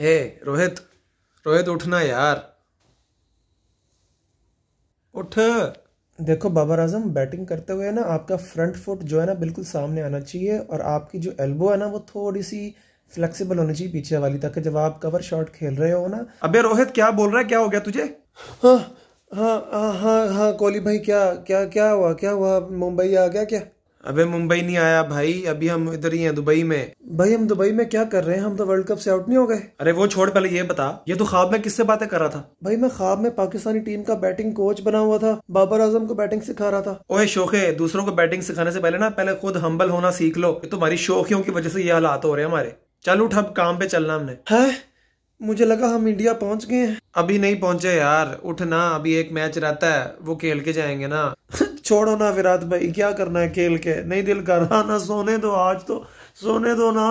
हे रोहित रोहित उठना यार उठ देखो बाबर आजम बैटिंग करते हुए ना आपका फ्रंट फुट जो है ना बिल्कुल सामने आना चाहिए और आपकी जो एल्बो है ना वो थोड़ी सी फ्लेक्सिबल होनी चाहिए पीछे वाली ताकि जब आप कवर शॉट खेल रहे हो ना अबे रोहित क्या बोल रहा है क्या हो गया तुझे हाँ हाँ हाँ हाँ, हाँ कोहली भाई क्या क्या क्या हुआ क्या हुआ मुंबई आ गया क्या अबे मुंबई नहीं आया भाई अभी हम इधर ही हैं दुबई में भाई हम दुबई में क्या कर रहे हैं हम तो वर्ल्ड कप से आउट नहीं हो गए अरे वो छोड़ पहले ये बता ये तो ख्वाब में किससे बातें कर रहा था भाई मैं ख्वाब में पाकिस्तानी टीम का बैटिंग कोच बना हुआ था बाबर आजम को बैटिंग सिखा रहा था ओए शोखे दूसरों को बैटिंग सिखाने से पहले ना पहले खुद हम्बल होना सीख लो तुम्हारी शोखियों की वजह से ये हालात हो रहे हैं हमारे चल उठ अब काम पे चलना हमने है मुझे लगा हम इंडिया पहुंच गए हैं अभी नहीं पहुंचे यार उठना अभी एक मैच रहता है वो खेल के जाएंगे ना छोड़ो ना विराट भाई क्या करना है खेल के नहीं दिल कर रहा ना सोने दो आज तो सोने दो ना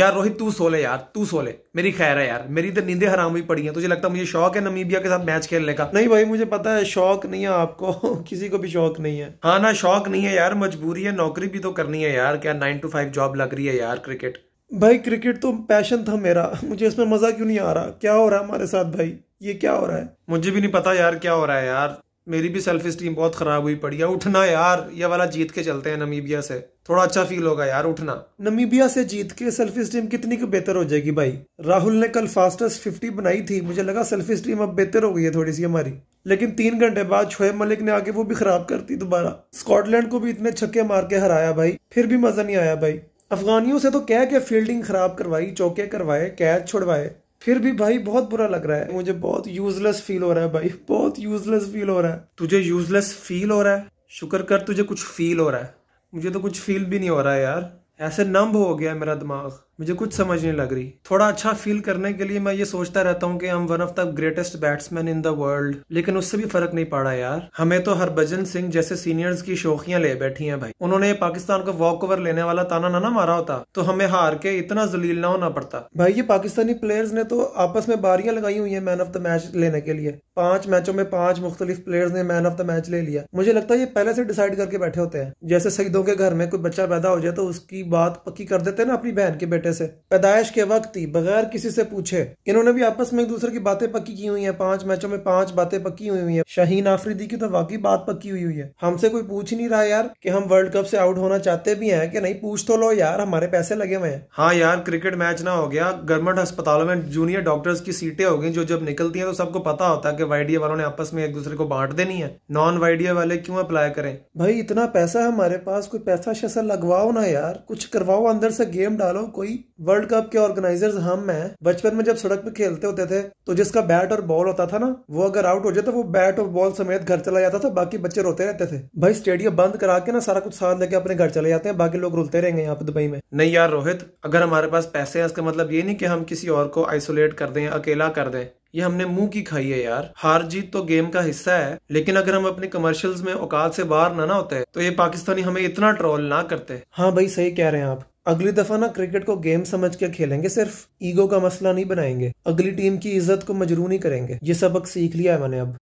यार रोहित तू सो ले यार तू सो ले मेरी खैर है यार मेरी तो नींदें हराम हुई पड़ी हैं तुझे लगता है मुझे शौक है नमीबिया के साथ मैच खेलने का नहीं भाई मुझे पता है शौक नहीं है आपको किसी को भी शौक नहीं है हाँ ना शौक नहीं है यार मजबूरी है नौकरी भी तो करनी है यार क्या नाइन टू फाइव जॉब लग रही है यार क्रिकेट भाई क्रिकेट तो पैशन था मेरा मुझे इसमें मज़ा क्यों नहीं आ रहा क्या हो रहा है हमारे साथ भाई ये क्या हो रहा है मुझे भी नहीं पता यार क्या हो रहा है यार मेरी भी सेल्फ स्टीम बहुत ख़राब हुई पड़ी है उठना यार ये वाला जीत के चलते हैं नमीबिया से थोड़ा अच्छा फील होगा यार उठना नमीबिया से जीत के सेल्फ स्टीम कितनी की बेहतर हो जाएगी भाई राहुल ने कल फास्टेस्ट फिफ्टी बनाई थी मुझे लगा सेल्फ स्टीम अब बेहतर हो गई है थोड़ी सी हमारी लेकिन तीन घंटे बाद शोएब मलिक ने आके वो भी खराब कर दी दोबारा स्कॉटलैंड को भी इतने छक्के मार के हराया भाई फिर भी मजा नहीं आया भाई अफगानियों से तो कह के फील्डिंग ख़राब करवाई चौके करवाए कैच छुड़वाए फिर भी भाई बहुत बुरा लग रहा है मुझे बहुत यूजलेस फील हो रहा है भाई बहुत यूजलेस फील हो रहा है तुझे यूजलेस फील हो रहा है शुक्र कर तुझे कुछ फील हो रहा है मुझे तो कुछ फील भी नहीं हो रहा है यार ऐसे नम्ब हो गया मेरा दिमाग मुझे कुछ समझ नहीं लग रही थोड़ा अच्छा फील करने के लिए मैं ये सोचता रहता हूँ कि हम one of the greatest batsman in the world लेकिन उससे भी फर्क नहीं पड़ा यार हमें तो हरभजन सिंह जैसे सीनियर्स की शोखियां ले बैठी हैं भाई उन्होंने पाकिस्तान को वॉक ओवर लेने वाला ताना ना ना मारा होता तो हमें हार के इतना जलील ना होना पड़ता भाई ये पाकिस्तानी प्लेयर्स ने तो आपस में बारियां लगाई हुई है मैन ऑफ द मैच लेने के लिए पांच मैचों में पांच मुख्तलिफ प्लेयर्स ने मैन ऑफ द मैच ले लिया मुझे लगता है ये पहले से डिसाइड करके बैठे होते हैं जैसे शहीदों के घर में कोई बच्चा पैदा हो जाए तो उसकी बात पक्की कर देते ना अपनी बहन के बेटे बेटे से पैदाइश के वक्त ही बगैर किसी से पूछे इन्होंने भी आपस में एक दूसरे की बातें पक्की की हुई है पांच मैचों में पांच बातें पक्की हुई हुई है शहीन आफरीदी की तो वाकई बात पक्की हुई हुई है हमसे कोई पूछ ही नहीं रहा यार कि हम वर्ल्ड कप से आउट होना चाहते भी हैं कि नहीं पूछ तो लो यार हमारे पैसे लगे हुए हैं हाँ यार क्रिकेट मैच ना हो गया गवर्नमेंट अस्पतालों में जूनियर डॉक्टर्स की सीटें हो गई जो जब निकलती है तो सबको पता होता है की वाईडीए वालों ने आपस में एक दूसरे को बांट देनी है नॉन वाईडीए वाले क्यों अप्लाई करें भाई इतना पैसा है हमारे पास कोई पैसा शैसा लगवाओ ना यार कुछ करवाओ अंदर से गेम डालो कोई वर्ल्ड कप के ऑर्गेनाइजर्स हम हैं बचपन में जब सड़क पे खेलते होते थे तो जिसका बैट और बॉल होता था ना वो अगर आउट हो जाता तो वो बैट और बॉल समेत घर चला जाता था बाकी बच्चे रोते रहते थे भाई स्टेडियम बंद करा के ना सारा कुछ साथ लेके अपने घर चले जाते हैं बाकी लोग रुलते रहेंगे यहाँ पे दुबई में नहीं यार रोहित अगर हमारे पास पैसे है इसका मतलब ये नहीं कि हम किसी और को आइसोलेट कर दें अकेला कर दें ये हमने मुंह की खाई है यार हार जीत तो गेम का हिस्सा है लेकिन अगर हम अपने कमर्शियल्स में औकात से बाहर ना ना होते तो ये पाकिस्तानी हमें इतना ट्रोल ना करते हाँ भाई सही कह रहे हैं आप अगली दफा ना क्रिकेट को गेम समझ के खेलेंगे सिर्फ ईगो का मसला नहीं बनाएंगे अगली टीम की इज्जत को मजरू नहीं करेंगे ये सबक सीख लिया है मैंने अब